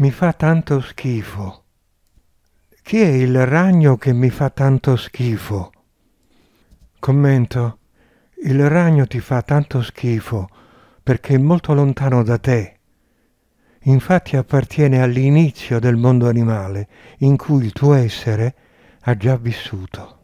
mi fa tanto schifo? Chi è il ragno che mi fa tanto schifo? Commento, il ragno ti fa tanto schifo perché è molto lontano da te. Infatti appartiene all'inizio del mondo animale in cui il tuo essere ha già vissuto.